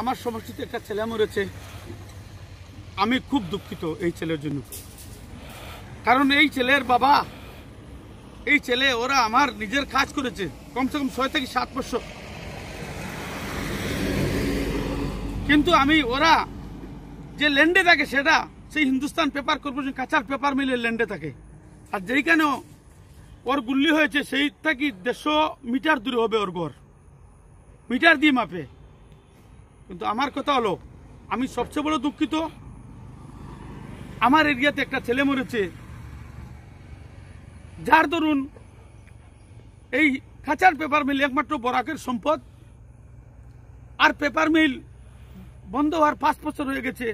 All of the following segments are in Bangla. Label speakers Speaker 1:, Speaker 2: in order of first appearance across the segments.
Speaker 1: আমার সমষ্টিতে একটা ছেলে মরেছে আমি খুব দুঃখিত এই ছেলের জন্য কারণ এই ছেলের বাবা এই ছেলে ওরা আমার নিজের কাজ করেছে কমসে কম ছয় থেকে সাত বছর কিন্তু আমি ওরা যে ল্যান্ডে থাকে সেটা সেই হিন্দুস্তান পেপার কর্পোরেশন কাঁচার পেপার মিলে ল্যান্ডে থাকে আর যেইখানে ওর গুল্লি হয়েছে সেই কি দেড়শো মিটার দূরে হবে ওর ঘর মিটার দিয়ে মাপে কিন্তু আমার কথা হলো আমি সবচেয়ে বড় দুঃখিত আমার এরিয়াতে একটা ছেলে মরেছে যার ধরুন এই খাঁচার পেপার মিল একমাত্র বরাকের সম্পদ আর পেপার মিল বন্ধ হওয়ার পাঁচ বছর হয়ে গেছে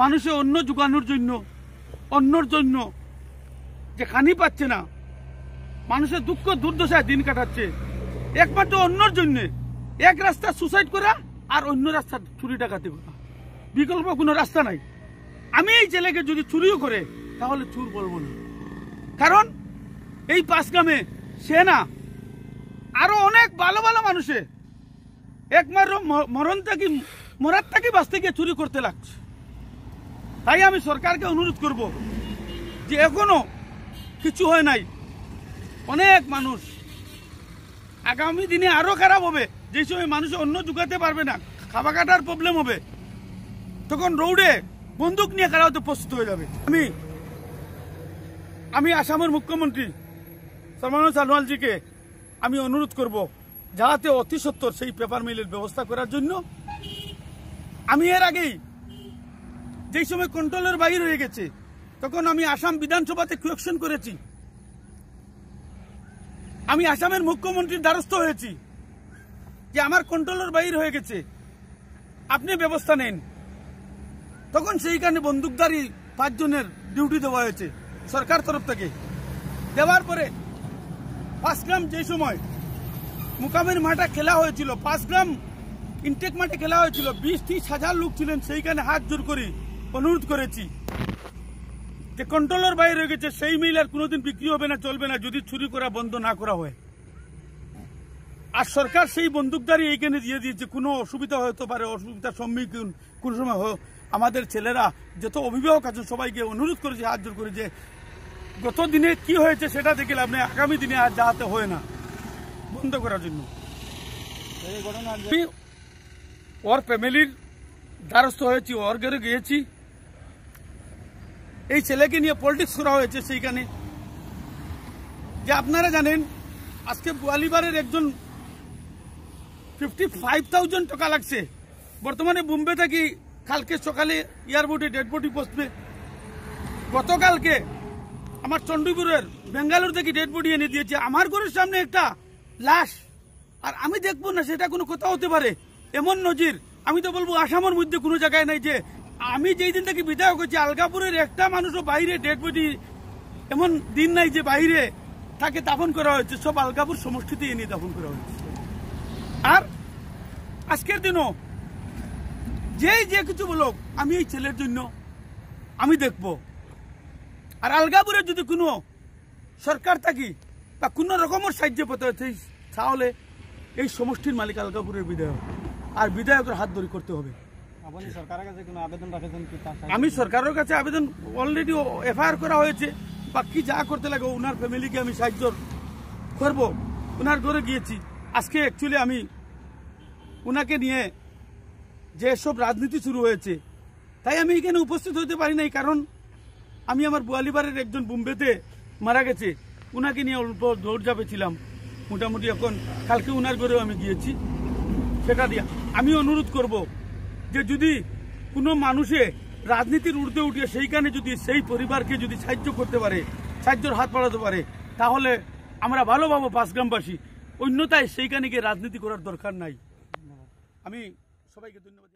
Speaker 1: মানুষে অন্য যোগানোর জন্য অন্যর জন্য যে খানি পাচ্ছে না মানুষের দুঃখ দুর্দশায় দিন কাটাচ্ছে একমাত্র অন্যর জন্যে এক রাস্তা সুসাইড করা আর অন্য রাস্তা চুরি ডাকাতি করা বিকল্প কোনো রাস্তা নাই আমি এই ছেলেকে যদি চুরিও করে তাহলে চুর বলবো না কারণ এই পাঁচগ্রামে সে না আরো অনেক ভালো ভালো মানুষে একমাত্র মরণ থাকি মরার থাকি বাঁচতে গিয়ে চুরি করতে লাগছে তাই আমি সরকারকে অনুরোধ করব যে এখনো কিছু হয় নাই অনেক মানুষ আগামী দিনে আরও খারাপ হবে যেই সময় মানুষ অন্য জুগাতে পারবে না খাওয়া কাটার প্রবলেম হবে তখন রৌডে বন্দুক নিয়ে খারাপ হতে প্রস্তুত হয়ে যাবে আমি আমি আসামের মুখ্যমন্ত্রী সর্বানন্দ সালোয়ালজিকে আমি অনুরোধ করব যাতে অতি সত্তর সেই পেপার মিলের ব্যবস্থা করার জন্য আমি এর আগেই যেই সময় কন্ট্রোলের বাইরে হয়ে গেছে তখন আমি আসাম বিধানসভাতে কুয়েকশন করেছি আমি আসামের মুখ্যমন্ত্রীর দ্বারস্থ হয়েছি যে আমার কন্ট্রোলের বাইর হয়ে গেছে আপনি ব্যবস্থা নেন তখন সেইখানে বন্দুকধারী পাঁচজনের ডিউটি দেওয়া হয়েছে সরকার তরফ থেকে দেওয়ার পরে গ্রাম যে সময় মুকামের মাঠে খেলা হয়েছিল পাঁচ গ্রাম ইনটেক মাঠে খেলা হয়েছিল বিশ ত্রিশ হাজার লোক ছিলেন সেইখানে হাত জোর করে অনুরোধ করেছি যে কন্ট্রোলের বাইরে গেছে সেই মিল আর কোনোদিন বিক্রি হবে না চলবে না যদি চুরি করা বন্ধ না করা হয় আর সরকার সেই বন্দুকদারি এইখানে দিয়ে দিয়েছে কোনো অসুবিধা হতে পারে অসুবিধার সম্মুখীন কোন সময় হোক আমাদের ছেলেরা যত অভিভাবক আছে সবাইকে অনুরোধ করেছে হাত জোর করেছে যে গত দিনে কি হয়েছে সেটা দেখে আপনি আগামী দিনে আর যাতে হয় না বন্ধ করার জন্য ওর ফ্যামিলির দ্বারস্থ হয়েছি ওর ঘরে গিয়েছি এই ছেলেকে নিয়ে পলিটিক্স করা হয়েছে সেইখানে যে আপনারা জানেন আজকে গোয়ালিবারের একজন ফিফটি ফাইভ থাউজেন্ড টাকা লাগছে বর্তমানে বোম্বে থেকে কালকে সকালে এয়ারপোর্টে ডেড বডি পৌঁছবে গতকালকে আমার চণ্ডীপুরের বেঙ্গালোর থেকে ডেড বডি এনে দিয়েছে আমার ঘরের সামনে একটা লাশ আর আমি দেখব না সেটা কোনো কথা হতে পারে এমন নজির আমি তো বলবো আসামের মধ্যে কোনো জায়গায় নাই যে আমি যেই দিন থেকে বিধায়ক হয়েছি আলগাপুরের একটা মানুষও বাইরে ডেড বডি এমন দিন নাই যে বাইরে তাকে দাফন করা হয়েছে সব আলগাপুর সমষ্টিতে এনে দাফন করা হয়েছে আর আজকের দিনও যেই যে কিছু বলুক আমি এই ছেলের জন্য আমি দেখব আর আলগাপুরে যদি কোনো সরকার থাকি বা কোনো রকমের সাহায্য পেতে হয় তাহলে এই সমষ্টির মালিক আলগাপুরের বিধায়ক আর বিধায়কের হাত ধরি করতে হবে আমি সরকারের কাছে আবেদন অলরেডি এফআইআর করা হয়েছে বাকি যা করতে লাগে ওনার ফ্যামিলিকে আমি সাহায্য করব ওনার ঘরে গিয়েছি আজকে অ্যাকচুয়ালি আমি ওনাকে নিয়ে যেসব রাজনীতি শুরু হয়েছে তাই আমি এখানে উপস্থিত হতে পারি নাই কারণ আমি আমার বোয়ালিবারের একজন বুম্বেতে মারা গেছে ওনাকে নিয়ে অল্প যাবে ছিলাম মোটামুটি এখন কালকে ওনার ঘরেও আমি গিয়েছি সেটা দিয়ে আমি অনুরোধ করব যে যদি কোনো মানুষে রাজনীতির ঊর্ধ্বে উঠে সেইখানে যদি সেই পরিবারকে যদি সাহায্য করতে পারে সাহায্যর হাত বাড়াতে পারে তাহলে আমরা ভালো পাবো পাঁচগ্রামবাসী অন্যতায় সেইখানে গিয়ে রাজনীতি করার দরকার নাই আমি সবাইকে ধন্যবাদ